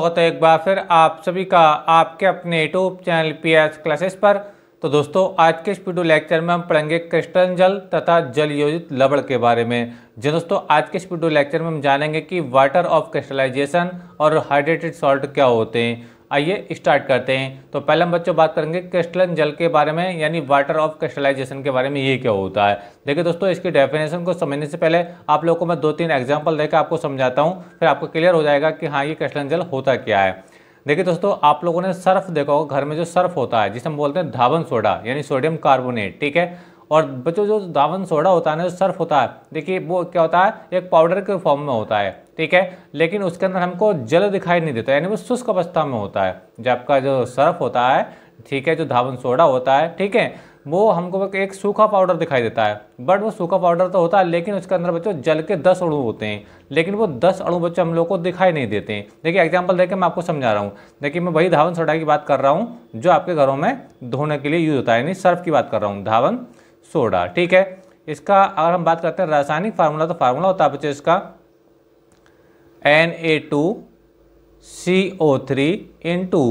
स्वागत है एक बार फिर आप सभी का आपके अपने YouTube channel P S classes पर तो दोस्तों आज के इस वीडियो लेक्चर में हम पढ़ेंगे क्रिस्टल जल तथा जल योजित लवण के बारे में जो दोस्तों आज के इस वीडियो लेक्चर में हम जानेंगे कि वाटर ऑफ क्रिस्टलाइजेशन और हाइड्रेटेड सॉल्ट क्या होते हैं आइए स्टार्ट करते हैं तो पहले हम बच्चों बात करेंगे क्रिस्टलन जल के बारे में यानी वाटर ऑफ क्रिस्टलाइजेशन के बारे में ये क्या होता है देखिए दोस्तों इसकी डेफिनेशन को समझने से पहले आप लोगों को मैं दो तीन एग्जाम्पल देकर आपको समझाता हूँ फिर आपको क्लियर हो जाएगा कि हाँ ये क्रिस्टलन जल होता क्या है देखिए दोस्तों आप लोगों ने सर्फ देखा होगा घर में जो सर्फ होता है जिसे हम बोलते हैं धावन सोडा यानी सोडियम कार्बोनेट ठीक है और बच्चों जो दावन सोडा होता है ना जो सर्फ होता है देखिए वो क्या होता है एक पाउडर के फॉर्म में होता है ठीक है लेकिन उसके अंदर हमको जल दिखाई नहीं देता यानी वो शुष्क अवस्था में होता है जो आपका जो सर्फ होता है ठीक है जो धावन सोडा होता है ठीक है वो हमको एक सूखा पाउडर दिखाई देता है बट वो सूखा पाउडर तो होता है लेकिन उसके अंदर बच्चों जल के दस अणु होते हैं लेकिन वो दस अणु बच्चों हम लोग को दिखाई नहीं देते हैं देखिए एग्जाम्पल देकर मैं आपको समझा रहा हूँ देखिए मैं वही धावन सोडा की बात कर रहा हूँ जो आपके घरों में धोने के लिए यूज़ होता है यानी सर्फ की बात कर रहा हूँ धावन सोडा ठीक है इसका अगर हम बात करते हैं रासायनिक फार्मूला तो फार्मूला होता है बच्चे इसका N A two C O three into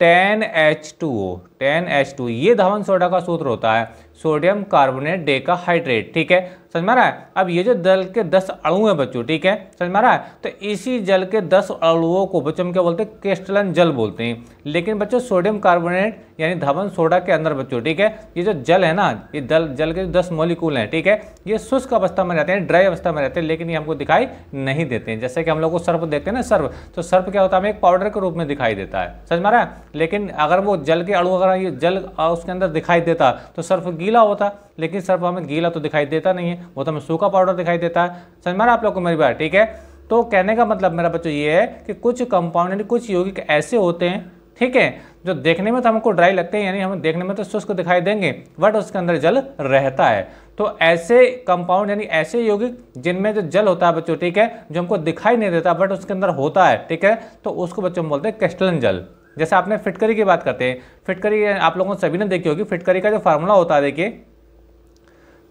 ten H two O ten H two ये धावन सोडा का सूत्र होता है sodium carbonate decahydrate ठीक है समझ में आ रहा है अब ये जो जल के दस अणु हैं बच्चों ठीक है समझ में आ रहा है तो इसी जल के दस अणुओं को बच्चों हम क्या बोलते हैं क्रिस्टलन जल बोलते हैं लेकिन बच्चों सोडियम कार्बोनेट यानी धवन सोडा के अंदर बच्चों ठीक है ये जो जल है ना ये दल जल के जो दस मोलिकूल हैं ठीक है ये शुष्क अवस्था में रहते हैं ड्राई अवस्था में रहते हैं लेकिन ये हमको दिखाई नहीं देते हैं जैसे कि हम लोग को सर्फ देखते हैं ना सर्फ तो सर्फ क्या होता है हमें एक पाउडर के रूप में दिखाई देता है समझ में आ रहा है लेकिन अगर वो जल के अणु अगर ये जल उसके अंदर दिखाई देता तो सर्फ गीला होता लेकिन सर वो हमें गीला तो दिखाई देता नहीं है वो तो हमें सूखा पाउडर दिखाई देता है समझ मारा आप लोग को मेरी बात ठीक है तो कहने का मतलब मेरा बच्चों ये है कि कुछ कंपाउंड यानी कुछ यौगिक ऐसे होते हैं ठीक है जो देखने में तो हमको ड्राई लगते हैं यानी हमें देखने में तो शुष्क दिखाई देंगे बट उसके अंदर जल रहता है तो ऐसे कंपाउंड यानी ऐसे यौगिक जिनमें जो जल होता है बच्चों ठीक है जो हमको दिखाई नहीं देता बट उसके अंदर होता है ठीक है तो उसको बच्चों हम बोलते हैं क्रिस्टलन जल जैसे आपने फिटकरी की बात करते हैं फिटकरी आप लोगों ने सभी ने देखी होगी फिटकरी का जो फार्मूला होता है देखिए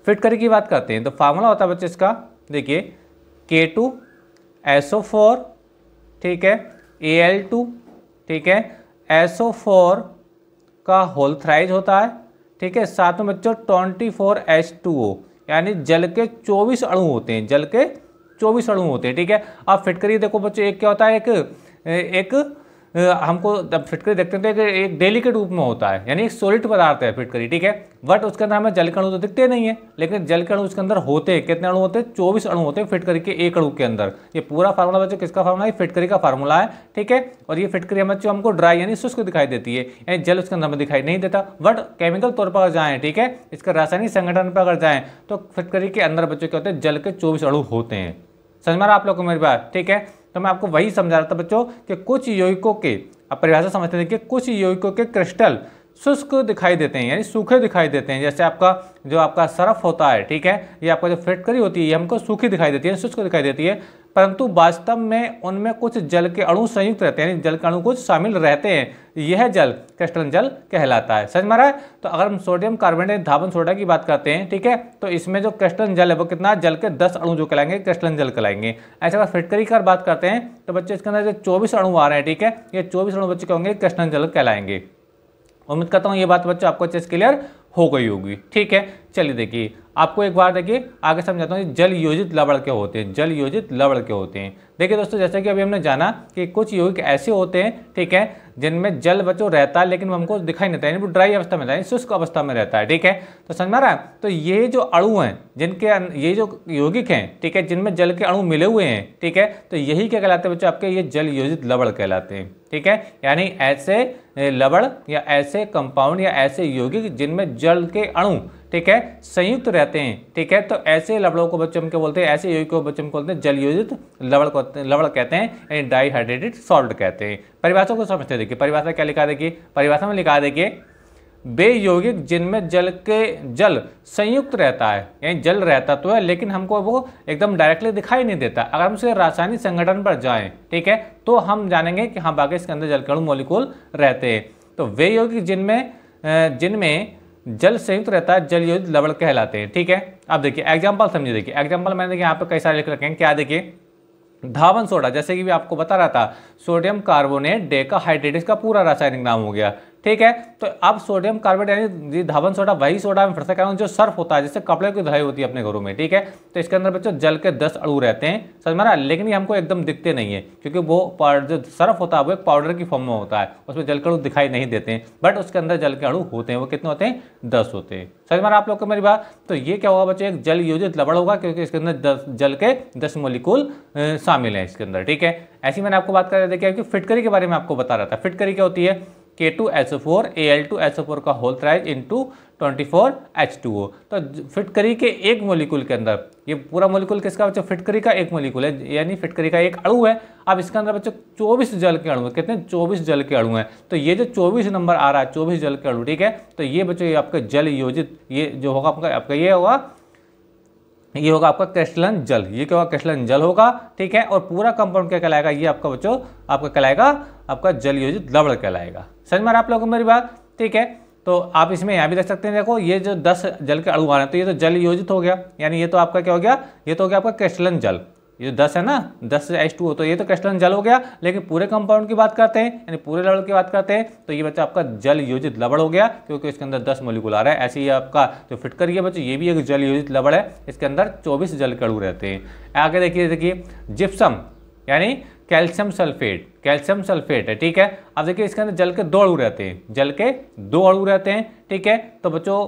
फिट करने की बात करते हैं तो फार्मूला होता है बच्चे इसका देखिए के टू एस ओ फोर ठीक है ए एल टू ठीक है एस ओ फोर का होल थ्राइज होता है ठीक है साथ में बच्चों twenty four H two O यानी जल के चौबीस अणु होते हैं जल के चौबीस अणु होते हैं ठीक है आप फिट करिए देखो बच्चों एक क्या होता है एक एक हमको फिटकरी देखते हैं कि एक डेली के रूप में होता है यानी एक सोलिड पदार्थ है फिटकरी ठीक है बट उसके अंदर हमें जल के अणु तो दिखते नहीं है लेकिन जल के अणु उसके अंदर होते कितने अणु होते हैं चौबीस अणु होते हैं फिटकरी के एक अणु के अंदर ये पूरा फार्मूला बच्चों किसका फार्मूला है फिटकरी का फार्मूला है ठीक है और ये फिटकरी हमें जो हमको ड्राई यानी शुष्क दिखाई देती है यानी जल उसके अंदर हमें दिखाई नहीं देता बट केमिकल तौर पर अगर जाएँ ठीक है इसके रासायनिक संगठन पर अगर जाएँ तो फिटकरी के अंदर बच्चों क्या होते हैं जल के चौबीस अणु होते हैं समझ मारा आप लोग को मेरी बात ठीक है तो मैं आपको वही समझा रहा था बच्चों कि कुछ यौगिकों के परिभाषा समझते कि कुछ यौगिकों के क्रिस्टल शुष्क दिखाई देते हैं यानी सूखे दिखाई देते हैं जैसे आपका जो आपका सरफ होता है ठीक है ये आपका जो फिटकरी होती है ये हमको सूखी दिखाई देती है शुष्क दिखाई देती है परंतु वास्तव में उनमें कुछ जल के अणु संयुक्त रहते हैं यानी जल के अणु कुछ शामिल रहते हैं यह जल क्रिस्टलन जल कहलाता है समझ मारा है तो अगर हम सोडियम कार्बोनेट धावन सोडा की बात करते हैं ठीक है तो इसमें जो क्रिस्टलन जल है वो कितना जल के दस अणु जो कहलाएंगे क्रिस्टलन जल कहलाएंगे ऐसे अगर फिटकरी कर बात करते हैं तो बच्चे इसके अंदर जो चौबीस अणु आ रहे हैं ठीक है ये चौबीस अणु बच्चे होंगे क्रिस्टलन जल कहलाएंगे उम्मीद करता हूँ ये बात बच्चों आपको अच्छे से क्लियर हो गई होगी ठीक है चलिए देखिए आपको एक बार देखिए आगे समझाता हूँ जल योजित लवण के होते हैं जल योजित लवण के होते हैं देखिए दोस्तों जैसे कि अभी हमने जाना कि कुछ यौगिक ऐसे होते हैं ठीक है जिनमें जल बचो रहता है लेकिन हमको दिखाई नहीं देता है वो ड्राई अवस्था में रहता है शुष्क अवस्था में रहता है ठीक है तो समझ में आ रहा है तो ये जो अणु हैं जिनके ये जो यौगिक हैं ठीक है जिनमें जल के अणु मिले हुए हैं ठीक है तो यही क्या कहलाते हैं बच्चों आपके ये जल योजित लवड़ कहलाते हैं ठीक है यानी ऐसे लवड़ या ऐसे कंपाउंड या ऐसे यौगिक जिनमें जल के अणु ठीक है संयुक्त रहते हैं ठीक है तो ऐसे लवड़ों को बच्चों के बोलते हैं ऐसे यौगिक को बच्चों को बोलते हैं जल योजित लवड़ को लवड़ कहते हैं यानी डाईहाइड्रेटेड सॉल्ट कहते हैं परिभाषा को समझते देखिए परिभाषा क्या लिखा देखिए परिभाषा में लिखा देखिए वे यौगिक जिनमें जल के जल संयुक्त रहता है यानी जल रहता तो है लेकिन हमको वो एकदम डायरेक्टली दिखाई नहीं देता अगर हम उसके रासायनिक संगठन पर जाएं ठीक है तो हम जानेंगे कि हाँ बाकी इसके अंदर जलकणु मोलिकूल रहते हैं तो वे यौगिक जिनमें जिनमें जल संयुक्त रहता है जल योजित लवड़ कहलाते हैं ठीक है अब देखिए एग्जाम्पल समझिए देखिए एग्जाम्पल मैंने देखिए यहाँ पर कई सारे लिख रखे हैं क्या देखिए धावन सोडा जैसे कि मैं आपको बता रहा था सोडियम कार्बोनेट डेकाहाइड्रेट हाइड्रेट इसका पूरा रासायनिक नाम हो गया ठीक है तो अब सोडियम कार्बोनेट यानी धावन सोडा वही सोडा में फिर से कह रहा हूँ जो सर्फ होता है जिससे कपड़े की धुलाई होती है अपने घरों में ठीक है तो इसके अंदर बच्चों जल के दस अड़ू रहते हैं समझ मारा लेकिन ये हमको एकदम दिखते नहीं है क्योंकि वो जो सर्फ होता है वो एक पाउडर की फॉर्म में होता है उसमें जल के अड़ू दिखाई नहीं देते हैं बट उसके अंदर जल के अड़ू होते हैं वो कितने होते हैं दस होते हैं समझ मारा आप लोग को मेरी बात तो ये क्या होगा बच्चों एक जल योजित लबड़ होगा क्योंकि इसके अंदर दस जल के दस मोलिकूल शामिल हैं इसके अंदर ठीक है ऐसी मैंने आपको बात कर देखिए फिटकरी के बारे में आपको बता रहा था फिटकरी क्या होती है K two H O four A L two H O four का whole thrice to twenty four H two O तो फिटकरी के एक मोलिकुल के अंदर ये पूरा मोलिकुल किसका बच्चों फिटकरी का एक मोलिकुल है यानी फिटकरी का एक अड़ू है अब इसके अंदर बच्चों चौबीस जल के अणु है कितने चौबीस जल के अणु हैं तो ये जो चौबीस नंबर आ रहा है चौबीस जल के अणु ठीक है तो ये बच्चों ये आपका जल योजित ये जो होगा आपका आपका ये होगा ये होगा आपका क्रिस्टलन जल ये क्या होगा क्रिस्टलन जल होगा ठीक है और पूरा कंपाउंड क्या कहलाएगा ये आपका बच्चों आपका कहलाएगा आपका जल योजित लवड़ कहलाएगा समझ में आप लोगों को मेरी बात ठीक है तो आप इसमें यहाँ भी देख सकते हैं देखो ये जो दस जल के अड़ुआ हैं तो ये तो जल योजित हो गया यानी ये तो आपका क्या हो गया ये तो हो गया आपका क्रिस्टलन जल ये दस है ना दस एच टू हो तो ये तो क्रिस्टलन जल हो गया लेकिन पूरे कंपाउंड की बात करते हैं यानी पूरे लवण की बात करते हैं तो ये बच्चा आपका जल योजित लवण हो गया क्योंकि इसके अंदर दस मोलिकुल आ रहा है ऐसे ही आपका जो फिट करिए बच्चों ये भी एक जल योजित लवण है इसके अंदर चौबीस जल के रहते हैं आगे देखिए देखिए जिप्सम यानी कैल्शियम सल्फेट कैल्शियम सल्फेट है ठीक है अब देखिए इसके अंदर जल के दो अड़ू रहते हैं जल के दो अड़ू रहते हैं ठीक है तो बच्चों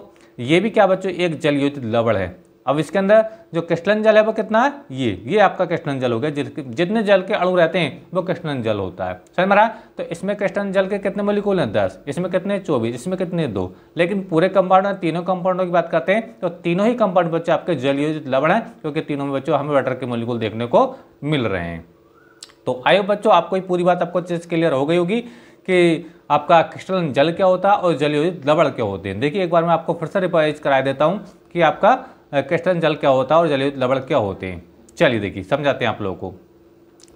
ये भी क्या बच्चों एक जल योजित लवण है अब इसके अंदर जो कृष्णन जल है वो कितना है ये ये आपका कृष्णन जल हो गया जितने जल के अड़ू रहते हैं वो कृष्णन जल होता है समझ मरा तो इसमें कृष्णन जल के कितने मोलिकूल हैं दस इसमें कितने चौबीस इसमें कितने दो लेकिन पूरे कंपाउंड में तीनों कंपाउंडों की बात करते हैं तो तीनों ही कंपाउंड बच्चे आपके जल योजित हैं है क्योंकि तीनों में बच्चों हमें वाटर के मोलिकूल देखने को मिल रहे हैं तो आयो बच्चों आपको ये पूरी बात आपको चीज़ क्लियर हो गई होगी कि आपका क्रिस्टलन जल क्या होता है और जलयोजित लवण क्या होते हैं देखिए एक बार मैं आपको फिर से रिपोर्ट करा देता हूँ कि आपका क्रिस्टलन जल क्या होता है और जलयुक्त लवण क्या होते हैं चलिए देखिए समझाते हैं आप लोगों को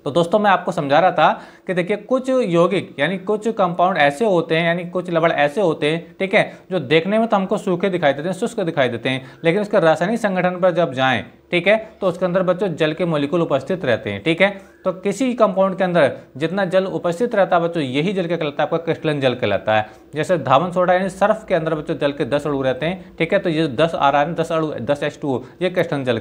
तो दोस्तों मैं आपको समझा रहा था कि देखिए कुछ यौगिक यानी कुछ कंपाउंड ऐसे होते हैं यानी कुछ लवण ऐसे होते हैं ठीक है जो देखने में तो हमको सूखे दिखाई देते हैं शुष्क दिखाई देते हैं लेकिन उसके रासायनिक संगठन पर जब जाएं ठीक है तो उसके अंदर बच्चों जल के मोलिकुल उपस्थित रहते हैं ठीक है तो किसी कंपाउंड के अंदर जितना जल उपस्थित रहता है बच्चों यही जल कहलाता है आपका क्रिस्टलन जल कहलाता है जैसे धावन सोडा यानी सर्फ के अंदर बच्चों जल के दस अड़ू रहते हैं ठीक है तो ये दस आ रहा है दस अड़ू दस एच टू ये क्रिस्टलन जल